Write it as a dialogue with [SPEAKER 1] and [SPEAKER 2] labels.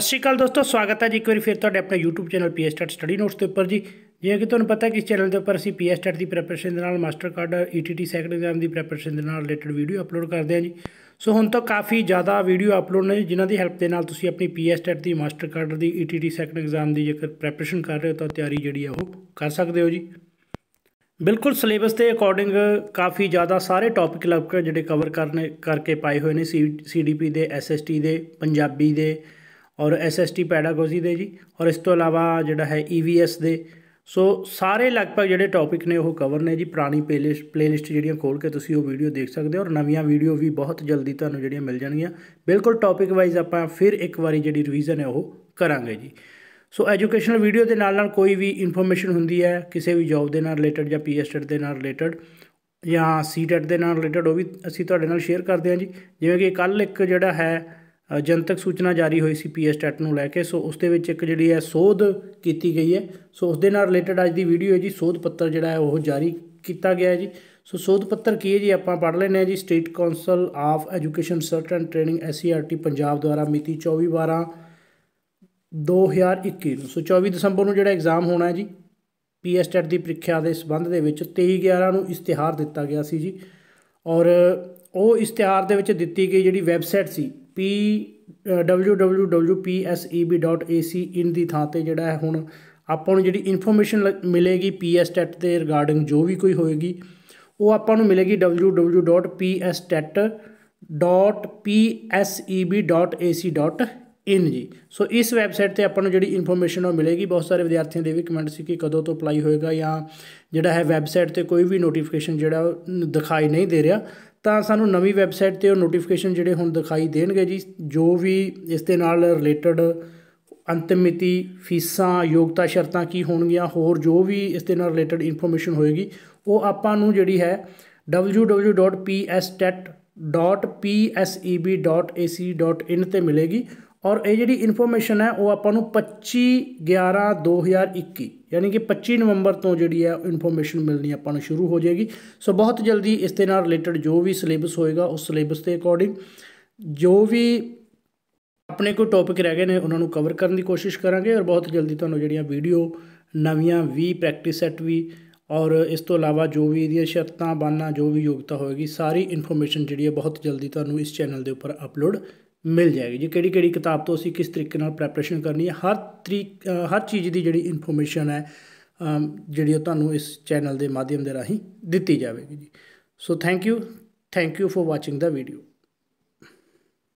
[SPEAKER 1] ਸਤਿ ਸ਼੍ਰੀ ਅਕਾਲ ਦੋਸਤੋ ਸਵਾਗਤ ਹੈ ਜੀ ਇੱਕ ਵਾਰੀ ਫਿਰ ਤੁਹਾਡੇ ਆਪਣੇ YouTube channel PSTET study notes ਦੇ ਉੱਪਰ ਜੀ ਜਿਵੇਂ ਕਿ ਤੁਹਾਨੂੰ ਪਤਾ ਹੈ ਕਿ ਇਸ ਚੈਨਲ ਦੇ ਉੱਪਰ ਅਸੀਂ ਪੀ ਦੀ ਪ੍ਰੈਪਰੇਸ਼ਨ ਦੇ ਨਾਲ ਮਾਸਟਰ ਕਾਰਡ ETT ਸੈਕੰਡ ਐਗਜ਼ਾਮ ਦੀ ਪ੍ਰੈਪਰੇਸ਼ਨ ਦੇ ਨਾਲ ਰਿਲੇਟਡ ਵੀਡੀਓ ਅਪਲੋਡ ਕਰਦੇ ਹਾਂ ਜੀ ਸੋ ਹੁਣ ਤੱਕ ਕਾਫੀ ਜ਼ਿਆਦਾ ਵੀਡੀਓ ਅਪਲੋਡ ਨੇ ਜਿਨ੍ਹਾਂ ਦੀ ਹੈਲਪ ਦੇ ਨਾਲ ਤੁਸੀਂ ਆਪਣੀ ਪੀ ਦੀ ਮਾਸਟਰ ਕਾਰਡ ਦੀ ETT ਸੈਕੰਡ ਐਗਜ਼ਾਮ ਦੀ ਜੇਕਰ ਪ੍ਰੈਪਰੇਸ਼ਨ ਕਰ ਰਹੇ ਹੋ ਤਾਂ ਤਿਆਰੀ ਜਿਹੜੀ ਹੈ ਉਹ ਕਰ ਸਕਦੇ ਹੋ ਜੀ ਬਿਲਕੁਲ ਸਿਲੇਬਸ ਦੇ ਅਕੋਰਡਿੰਗ ਕਾਫੀ ਜ਼ਿਆਦਾ ਸਾਰੇ ਟੌਪਿਕ ਕੇ ਜਿਹੜੇ ਕਵਰ ਕਰਨੇ ਕਰਕੇ ਪਾਏ ਹੋਏ ਨੇ ਸੀਡੀਪੀ ਦੇ ਐਸਐਸਟੀ ਦੇ ਪੰਜਾਬੀ ਦੇ ਔਰ ਐਸਐਸਟੀ ਪੈਡਾਗੋਜੀ ਦੇ ਜੀ ਔਰ ਇਸ ਤੋਂ ਇਲਾਵਾ ਜਿਹੜਾ ਹੈ ਈਵੀਐਸ e ਦੇ ਸੋ ਸਾਰੇ ਲਗਭਗ ਜਿਹੜੇ ਟੌਪਿਕ ਨੇ ਉਹ ਕਵਰ ਨੇ ਜੀ ਪੁਰਾਣੀ ਪਲੇਲਿਸਟ ਪਲੇਲਿਸਟ ਜਿਹੜੀਆਂ ਖੋਲ ਕੇ ਤੁਸੀਂ ਉਹ ਵੀਡੀਓ ਦੇਖ ਸਕਦੇ ਹੋ ਔਰ ਨਵੀਆਂ ਵੀਡੀਓ ਵੀ ਬਹੁਤ ਜਲਦੀ ਤੁਹਾਨੂੰ ਜਿਹੜੀਆਂ ਮਿਲ ਜਾਣਗੀਆਂ ਬਿਲਕੁਲ ਟੌਪਿਕ ਵਾਈਜ਼ ਆਪਾਂ ਫਿਰ ਇੱਕ ਵਾਰੀ ਜਿਹੜੀ ਰਿਵੀਜ਼ਨ ਹੈ ਉਹ ਕਰਾਂਗੇ ਜੀ ਸੋ ਐਜੂਕੇਸ਼ਨਲ ਵੀਡੀਓ ਦੇ ਨਾਲ ਨਾਲ ਕੋਈ ਵੀ ਇਨਫੋਰਮੇਸ਼ਨ ਹੁੰਦੀ ਹੈ ਕਿਸੇ ਵੀ ਜੌਬ ਦੇ ਨਾਲ ਰਿਲੇਟਡ ਜਾਂ ਪੀਐਸਟਡ ਦੇ ਨਾਲ ਰਿਲੇਟਡ ਜਾਂ ਸੀਟੈਟ ਦੇ ਨਾਲ ਰਿਲੇਟਡ ਉਹ ਵੀ ਅਸੀਂ ਤੁਹਾਡੇ ਨਾਲ ਸ਼ੇਅਰ ਕਰਦੇ ਹਾਂ ਜੀ ਜਿਵੇਂ ਕਿ ਕੱਲ ਇੱਕ ਜਿਹੜਾ ਹੈ ਜਨਤਕ ਸੂਚਨਾ ਜਾਰੀ ਹੋਈ ਸੀ ਪੀਐਸ ਟੈਟ ਨੂੰ ਲੈ ਕੇ ਸੋ ਉਸ ਦੇ ਵਿੱਚ ਇੱਕ ਜਿਹੜੀ ਹੈ ਸੋਧ ਕੀਤੀ ਗਈ ਹੈ ਸੋ ਉਸ ਦੇ ਨਾਲ ਰਿਲੇਟਡ ਅੱਜ ਦੀ ਵੀਡੀਓ ਹੈ ਜੀ ਸੋਧ ਪੱਤਰ ਜਿਹੜਾ ਹੈ ਉਹ ਜਾਰੀ ਕੀਤਾ ਗਿਆ ਹੈ ਜੀ ਸੋ ਸੋਧ ਪੱਤਰ ਕੀ ਹੈ ਜੀ ਆਪਾਂ ਪੜ੍ਹ ਲੈਨੇ ਆ ਜੀ State Council of Education research and training SCERT Punjab ਦੁਆਰਾ ਮਿਤੀ 24 12 2021 ਨੂੰ ਸੋ 24 ਦਸੰਬਰ ਨੂੰ ਜਿਹੜਾ ਐਗਜ਼ਾਮ ਹੋਣਾ ਹੈ ਜੀ ਪੀਐਸ ਟੈਟ ਦੀ ਪ੍ਰੀਖਿਆ ਦੇ ਸਬੰਧ ਦੇ ਵਿੱਚ 23 11 ਨੂੰ ਇਸ਼ਤਿਹਾਰ ਦਿੱਤਾ ਗਿਆ ਸੀ ਜੀ ਔਰ ਉਹ ਇਸ਼ਤਿਹਾਰ ਦੇ ਵਿੱਚ ਦਿੱਤੀ ਗਈ ਜਿਹੜੀ ਵੈਬਸਾਈਟ ਸੀ ਪੀ ਇਨ e ਦੀ ਥਾਂ ਤੇ ਜਿਹੜਾ ਹੈ ਹੁਣ ਆਪਾਂ ਨੂੰ ਜਿਹੜੀ ਇਨਫੋਰਮੇਸ਼ਨ ਮਿਲੇਗੀ pstat e ਦੇ ਰਿਗਾਰਡਿੰਗ ਜੋ ਵੀ ਕੋਈ ਹੋਏਗੀ ਉਹ ਆਪਾਂ ਨੂੰ ਮਿਲੇਗੀ www.pstat.pseb.ac.in e ਜੀ ਸੋ ਇਸ ਵੈਬਸਾਈਟ ਤੇ ਆਪਾਂ ਨੂੰ ਜਿਹੜੀ ਇਨਫੋਰਮੇਸ਼ਨ ਉਹ ਮਿਲੇਗੀ ਬਹੁਤ ਸਾਰੇ ਵਿਦਿਆਰਥੀਆਂ ਦੇ ਵੀ ਕਮੈਂਟ ਸੀ ਕਿ ਕਦੋਂ ਤੋਂ ਅਪਲਾਈ ਹੋਏਗਾ ਜਾਂ ਜਿਹੜਾ ਹੈ ਵੈਬਸਾਈਟ ਤੇ ਕੋਈ ਵੀ ਨੋਟੀਫਿਕੇਸ਼ਨ ਜਿਹੜਾ ਦਿਖਾਈ ਨਹੀਂ ਦੇ ਰਿਹਾ ਤਾਂ ਸਾਨੂੰ ਨਵੀਂ ਵੈਬਸਾਈਟ ਤੇ ਉਹ ਨੋਟੀਫਿਕੇਸ਼ਨ ਜਿਹੜੇ ਹੁਣ ਦਿਖਾਈ ਦੇਣਗੇ ਜੀ ਜੋ ਵੀ ਇਸ ਦੇ ਨਾਲ ਰਿਲੇਟਡ ਅੰਤਿਮ ਮਿਤੀ ਫੀਸਾਂ ਯੋਗਤਾ ਸ਼ਰਤਾਂ ਕੀ ਹੋਣਗੀਆਂ ਹੋਰ ਜੋ ਵੀ ਇਸ ਦੇ ਨਾਲ ਰਿਲੇਟਡ ਇਨਫੋਰਮੇਸ਼ਨ ਹੋਏਗੀ ਉਹ ਆਪਾਂ ਨੂੰ ਜਿਹੜੀ ਹੈ www.pstet.pseb.ac.in ਤੇ ਮਿਲੇਗੀ ਔਰ ਇਹ ਜਿਹੜੀ ਇਨਫੋਰਮੇਸ਼ਨ ਹੈ ਉਹ ਆਪਾਂ ਨੂੰ 25 11 2021 ਯਾਨੀ ਕਿ 25 ਨਵੰਬਰ ਤੋਂ ਜਿਹੜੀ ਹੈ ਇਨਫੋਰਮੇਸ਼ਨ ਮਿਲਣੀ ਆਪਾਂ ਨੂੰ ਸ਼ੁਰੂ ਹੋ ਜਾਏਗੀ ਸੋ ਬਹੁਤ ਜਲਦੀ ਇਸ ਦੇ ਨਾਲ ਰਿਲੇਟਡ ਜੋ ਵੀ ਸਿਲੇਬਸ ਹੋਏਗਾ ਉਸ ਸਿਲੇਬਸ ਦੇ ਅਕੋਰਡਿੰਗ ਜੋ ਵੀ ਆਪਣੇ ਕੋਈ ਟੌਪਿਕ ਰਹਿ ਗਏ ਨੇ ਉਹਨਾਂ ਨੂੰ ਕਵਰ ਕਰਨ ਦੀ ਕੋਸ਼ਿਸ਼ ਕਰਾਂਗੇ ਔਰ ਬਹੁਤ ਜਲਦੀ ਤੁਹਾਨੂੰ ਜਿਹੜੀਆਂ ਵੀਡੀਓ ਨਵੀਆਂ ਵੀ ਪ੍ਰੈਕਟਿਸ ਸੈਟ ਵੀ ਔਰ ਇਸ ਤੋਂ ਇਲਾਵਾ ਜੋ ਵੀ ਇਹਦੀਆਂ ਸ਼ਰਤਾਂ ਬਾਨਾ ਜੋ ਵੀ ਯੋਗਤਾ ਹੋਏਗੀ ਸਾਰੀ ਇਨਫੋਰਮੇਸ਼ਨ ਜਿਹੜੀ ਹੈ ਬਹੁਤ ਜਲਦੀ ਤੁਹਾਨੂੰ ਇਸ ਚੈਨਲ ਦੇ ਉੱਪਰ ਅਪਲੋਡ ਮਿਲ ਜਾਏਗੀ ਜੀ ਕਿਹੜੀ ਕਿਹੜੀ ਕਿਤਾਬ ਤੋਂ ਅਸੀਂ ਕਿਸ ਤਰੀਕੇ ਨਾਲ ਪ੍ਰੈਪਰੇਸ਼ਨ ਕਰਨੀ ਹੈ ਹਰ ਤਰੀਕ ਹਰ ਚੀਜ਼ ਦੀ ਜਿਹੜੀ ਇਨਫੋਰਮੇਸ਼ਨ ਹੈ ਜਿਹੜੀ ਉਹ ਤੁਹਾਨੂੰ ਇਸ ਚੈਨਲ ਦੇ ਮਾਧਿਅਮ ਦੇ ਰਾਹੀਂ ਦਿੱਤੀ ਜਾਵੇਗੀ ਜੀ so thank you thank you for watching ਦਾ ਵੀਡੀਓ